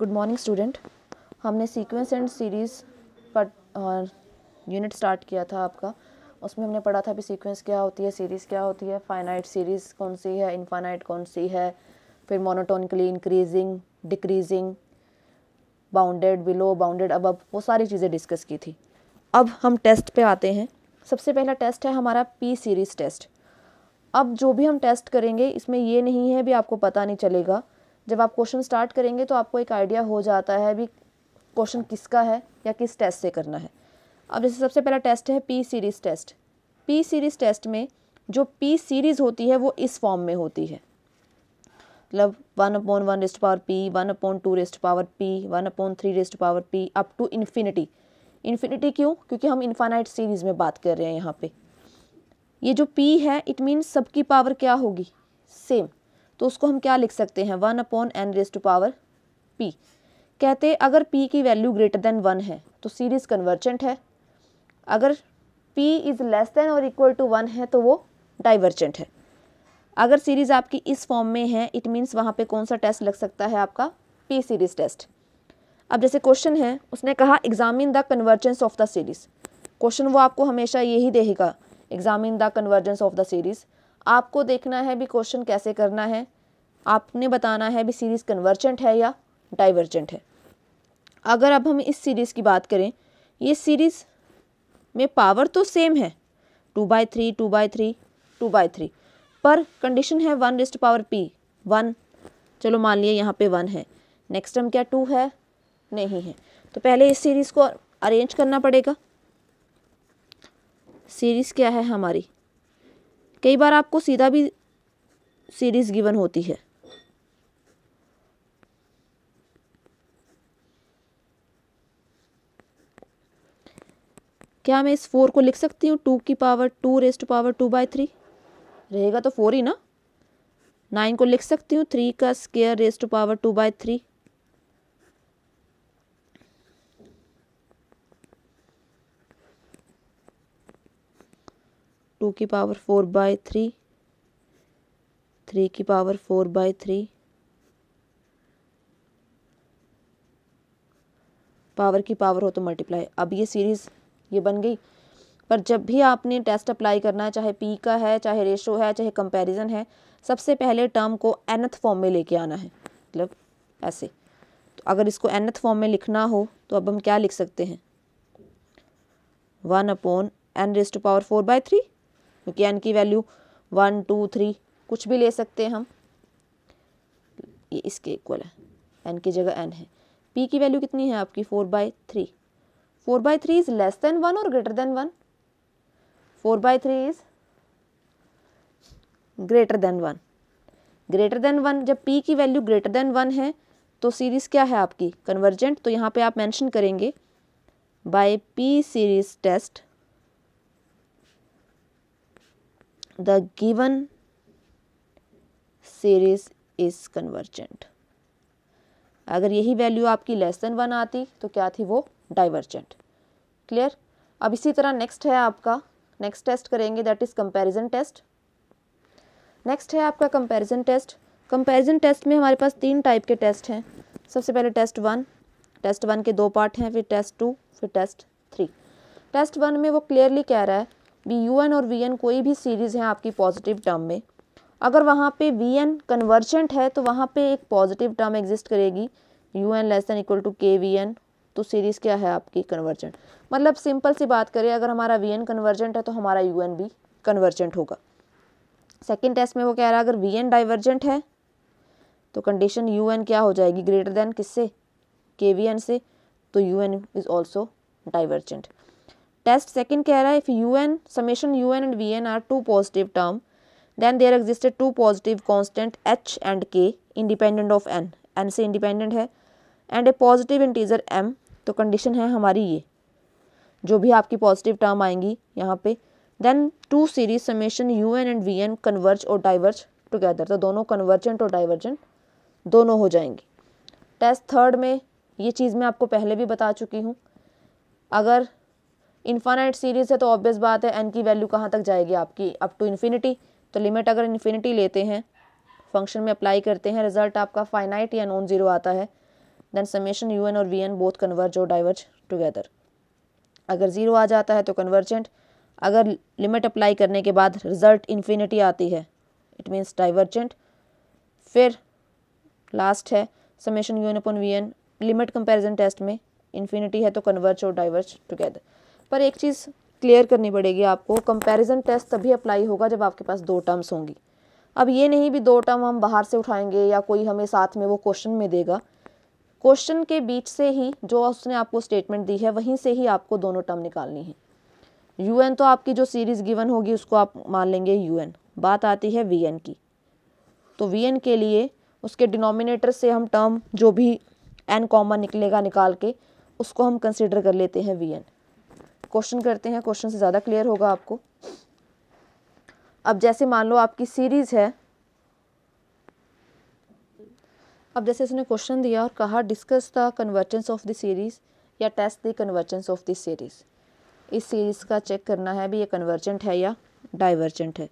good morning student हमने sequence and series पर unit start किया था आपका उसमें हमने पढ़ा था भी सीक्वेंस क्या होती है सीरीज़ क्या होती है फाइनाइट सीरीज़ कौन सी है इनफाइनाइट कौन सी है फिर monotonically increasing decreasing bounded below bounded अब वो सारी चीज़ें डिस्कस की थी अब हम टेस्ट पर आते हैं सबसे पहला टेस्ट है हमारा पी सीरीज़ टेस्ट अब जो भी हम टेस्ट करेंगे इसमें ये नहीं है भी आपको पता नहीं चलेगा जब आप क्वेश्चन स्टार्ट करेंगे तो आपको एक आइडिया हो जाता है भी क्वेश्चन किसका है या किस टेस्ट से करना है अब जैसे सबसे पहला टेस्ट है P series test P series test में जो पी सीरीज़ होती है वो इस फॉर्म में होती है मतलब one upon one raised power P one upon two raised power P one upon three raised power P up to infinity infinity क्यों क्योंकि हम इन्फानाइट सीरीज़ में बात कर रहे हैं यहाँ पे ये जो पी है इट मीन सबकी पावर क्या होगी सेम तो उसको हम क्या लिख सकते हैं one upon N raise to power P कहते अगर पी की वैल्यू ग्रेटर देन वन है तो सीरीज़ कन्वर्जेंट है अगर पी इज़ लेस देन और इक्वल टू वन है तो वो डाइवर्जेंट है अगर सीरीज़ आपकी इस फॉर्म में है इट मीन्स वहाँ पे कौन सा टेस्ट लग सकता है आपका पी सीरीज़ टेस्ट अब जैसे क्वेश्चन है उसने कहा examine the convergence of the series question वो आपको हमेशा यही देगा examine the convergence of the series आपको देखना है भी क्वेश्चन कैसे करना है आपने बताना है भी सीरीज़ कन्वर्जेंट है या डाइवर्जेंट है अगर अब हम इस सीरीज़ की बात करें ये सीरीज़ में पावर तो सेम है two by three two by three two by three पर कंडीशन है one raised power P one चलो मान लिया यहाँ पे वन है नेक्स्ट टर्म क्या टू है नहीं है तो पहले इस सीरीज़ को अरेंज करना पड़ेगा सीरीज़ क्या है हमारी कई बार आपको सीधा भी सीरीज़ गिवन होती है क्या मैं इस फोर को लिख सकती हूँ टू की power two raised power two by three रहेगा तो फोर ही ना नाइन को लिख सकती हूँ थ्री का square raised power two by three two की power four by three three की power four by three power की पावर हो तो मल्टीप्लाई अब ये सीरीज़ ये बन गई पर जब भी आपने टेस्ट अप्लाई करना है चाहे पी का है चाहे रेशो है चाहे कंपैरिजन है सबसे पहले टर्म को एनथ फॉर्म में लेके आना है मतलब ऐसे तो अगर इसको एनथ फॉर्म में लिखना हो तो अब हम क्या लिख सकते हैं one upon N raise to power four by three क्योंकि एन की वैल्यू वन टू थ्री कुछ भी ले सकते हैं हम ये इसके इक्वल है एन की जगह एन है पी की वैल्यू कितनी है आपकी four by three four by three is less than one और greater than one four by three is greater than one greater than one जब पी की वैल्यू ग्रेटर देन वन है तो सीरीज़ क्या है आपकी कन्वर्जेंट तो यहाँ पे आप मेंशन करेंगे by P series test the given series is convergent अगर यही वैल्यू आपकी लेस देन वन आती तो क्या थी वो डाइवर्जेंट क्लियर अब इसी तरह नेक्स्ट है आपका नेक्स्ट टेस्ट करेंगे that is comparison test next है आपका कंपैरिजन टेस्ट कंपैरिजन टेस्ट में हमारे पास तीन टाइप के टेस्ट हैं सबसे पहले टेस्ट वन टेस्ट वन के दो पार्ट हैं फिर टेस्ट टू फिर टेस्ट थ्री टेस्ट वन में वो क्लियरली कह रहा है वी यू एन और वी एन कोई भी सीरीज़ हैं आपकी पॉजिटिव टर्म में अगर वहाँ पे वी एन कन्वर्जेंट है तो वहाँ पे एक पॉजिटिव टर्म एग्जिस्ट करेगी U N less than equal to K V N तो सीरीज़ क्या है आपकी कन्वर्जेंट मतलब सिंपल सी बात करें अगर हमारा वी एन कन्वर्जेंट है तो हमारा यू एन भी कन्वर्जेंट होगा सेकेंड टेस्ट में वो कह रहा है अगर वी एन डाइवर्जेंट है तो कंडीशन यू एन क्या हो जाएगी ग्रेटर देन किससे के वी एन से तो U N is also divergent test second कह रहा है if U N summation U N and we N are two positive term then there existed two positive constant H and K independent of N N से independent है and a positive integer M तो condition है हमारी ये जो भी आपकी positive term आएंगी यहाँ पे then two series summation you N and V N converge और डाइवर्ज टुगेदर तो दोनों कन्वर्जेंट और डाइवर्जेंट दोनों हो जाएंगी टेस्ट थर्ड में ये चीज़ मैं आपको पहले भी बता चुकी हूँ अगर इन्फानाइट सीरीज़ है तो ऑब्वियस बात है एन की वैल्यू कहाँ तक जाएगी आपकी अप टू इन्फिनिटी तो लिमिट अगर इन्फिनिटी लेते हैं फंक्शन में अप्लाई करते हैं रिजल्ट आपका फाइनाइट या नॉन ज़ीरो आता है देन समेशन यू एन और वी एन बोथ कन्वर्ज और डाइवर्ज टुगेदर अगर ज़ीरो आ जाता है तो कन्वर्जेंट अगर लिमिट अप्लाई करने के बाद रिजल्ट इन्फिनिटी आती है इट मीन्स डाइवर्जेंट फिर लास्ट है summation you N upon V N limit comparison test में इन्फिनिटी है तो कन्वर्ज और डाइवर्ज टुगेदर पर एक चीज़ क्लियर करनी पड़ेगी आपको कंपैरिजन टेस्ट तभी अप्लाई होगा जब आपके पास दो टर्म्स होंगी अब ये नहीं भी दो टर्म हम बाहर से उठाएंगे या कोई हमें साथ में वो क्वेश्चन में देगा क्वेश्चन के बीच से ही जो उसने आपको स्टेटमेंट दी है वहीं से ही आपको दोनों टर्म निकालनी है यू तो आपकी जो सीरीज़ गिवन होगी उसको आप मान लेंगे यू बात आती है वी की तो वी के लिए उसके डिनोमिनेटर से हम टर्म जो भी एन कॉमन निकलेगा निकाल के उसको हम कंसिडर कर लेते हैं वी एन क्वेश्चन करते हैं क्वेश्चन से ज़्यादा क्लियर होगा आपको अब जैसे मान लो आपकी सीरीज़ है अब जैसे इसने क्वेश्चन दिया और कहा discuss the convergence of the series या test the convergence of the series इस सीरीज़ का चेक करना है भी ये कन्वर्जेंट है या डाइवर्जेंट है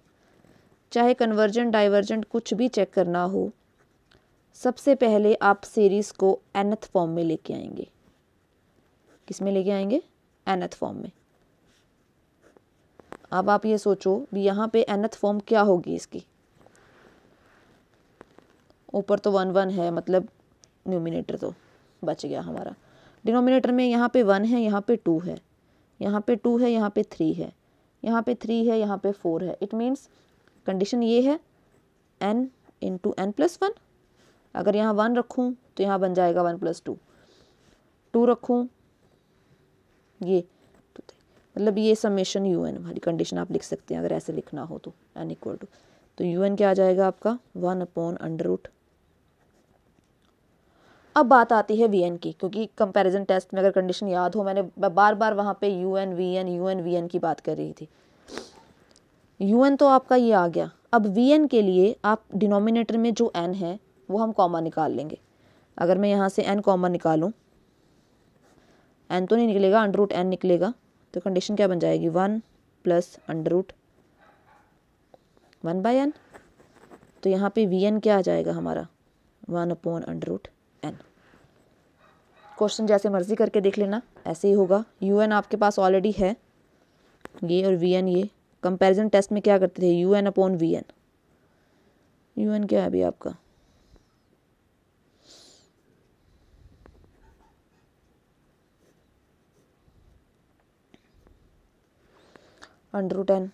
चाहे कन्वर्जेंट डाइवर्जेंट कुछ भी चेक करना हो सबसे पहले आप सीरीज़ को एनथ फॉर्म में लेके आएंगे किस में लेके आएंगे एनथ फॉर्म में अब आप ये सोचो भी यहाँ पे एनथ फॉर्म क्या होगी इसकी ऊपर तो वन वन है मतलब न्यूमिनेटर तो बच गया हमारा डिनोमिनेटर में यहाँ पे वन है यहाँ पे टू है यहाँ पे टू है यहाँ पे थ्री है यहाँ पे थ्री है यहाँ पे फोर है इट मीन्स कंडीशन ये है N in two N plus one अगर यहाँ वन रखूँ तो यहाँ बन जाएगा वन प्लस टू टू रखूँ ये तो मतलब ये समेशन यू एन वाली कंडीशन आप लिख सकते हैं अगर ऐसे लिखना हो तो एन इक्वल टू तो यू एन क्या आ जाएगा आपका वन अपॉन अंडर रूट अब बात आती है वी एन की क्योंकि कंपैरिजन टेस्ट में अगर कंडीशन याद हो मैंने बार बार वहाँ पे U N V N you N V N की बात कर रही थी यू एन तो आपका ये आ गया अब वी एन के लिए आप डिनोमिनेटर में जो एन है वो हम कॉमा निकाल लेंगे अगर मैं यहाँ से एन कॉमा निकालूँ एन तो नहीं निकलेगा अंडर रूट एन निकलेगा तो कंडीशन क्या बन जाएगी one plus under root one by n तो यहाँ पे वी एन क्या आ जाएगा हमारा one upon under root n question जैसे मर्जी करके देख लेना ऐसे ही होगा यू एन आपके पास ऑलरेडी है ये और वी एन ये कंपेरिजन टेस्ट में क्या करते थे u n upon v N you N क्या है अभी आपका अंडर रूट एन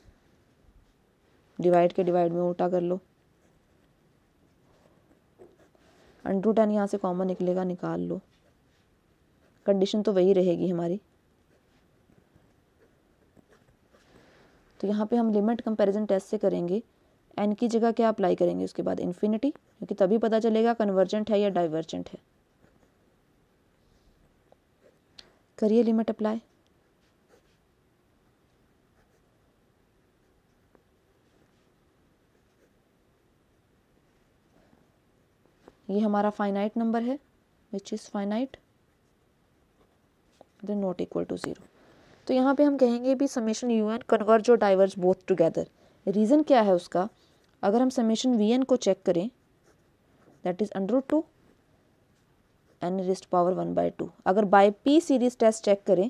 डिवाइड के डिवाइड में उल्टा कर लो अंडर रूट एन यहाँ से कॉमन निकलेगा निकाल लो कंडीशन तो वही रहेगी हमारी तो यहाँ पे हम लिमिट कंपैरिजन टेस्ट से करेंगे एन की जगह क्या अप्लाई करेंगे उसके बाद इन्फिनिटी क्योंकि तभी पता चलेगा कन्वर्जेंट है या डाइवर्जेंट है करिए लिमिट अप्लाई ये हमारा फाइनाइट नंबर है which is finite then not equal to zero तो यहाँ पे हम कहेंगे भी समेशन यू एन कन्वर्ज और डाइवर्ज बोथ टुगेदर रीज़न क्या है उसका अगर हम समेशन वी एन को चेक करें that is under two n raised power one by two अगर by p series test check करें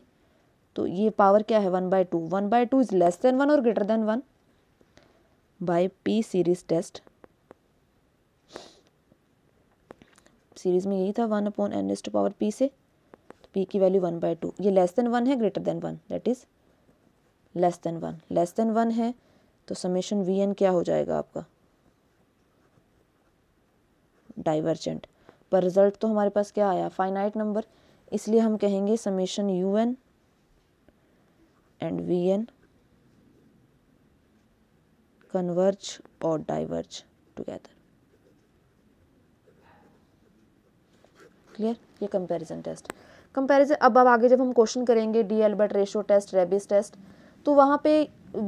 तो ये पावर क्या है one by two one by two is less than one और greater than one by p series test series में यही था one upon n s to power p से तो पी की वैल्यू वन बाई टू ये लेस देन वन है greater than one that is less than one less than one है तो समेशन वी एन क्या हो जाएगा आपका डाइवर्जेंट पर रिजल्ट तो हमारे पास क्या आया फाइनाइट नंबर इसलिए हम कहेंगे summation you N and V N converge और डाइवर्ज टुगेदर क्लियर ये कंपैरिजन टेस्ट कंपैरिजन अब अब आगे जब हम क्वेश्चन करेंगे D'Alembert ratio test Raabe's test तो वहाँ पे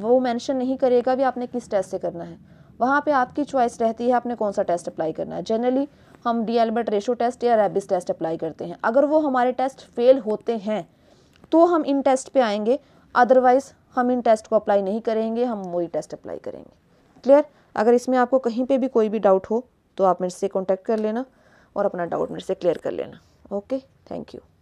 वो मेंशन नहीं करेगा भी आपने किस टेस्ट से करना है वहाँ पे आपकी चॉइस रहती है आपने कौन सा टेस्ट अप्लाई करना है जनरली हम डी एल्बर्ट रेशो टेस्ट या रेबिस टेस्ट अप्लाई करते हैं अगर वो हमारे टेस्ट फेल होते हैं तो हम इन टेस्ट पर आएंगे अदरवाइज हम इन टेस्ट को अप्लाई नहीं करेंगे हम वही टेस्ट अप्लाई करेंगे क्लियर अगर इसमें आपको कहीं पर भी कोई भी डाउट हो तो आप मेरे से कॉन्टैक्ट कर लेना और अपना डाउट मेरे से क्लियर कर लेना ओके थैंक यू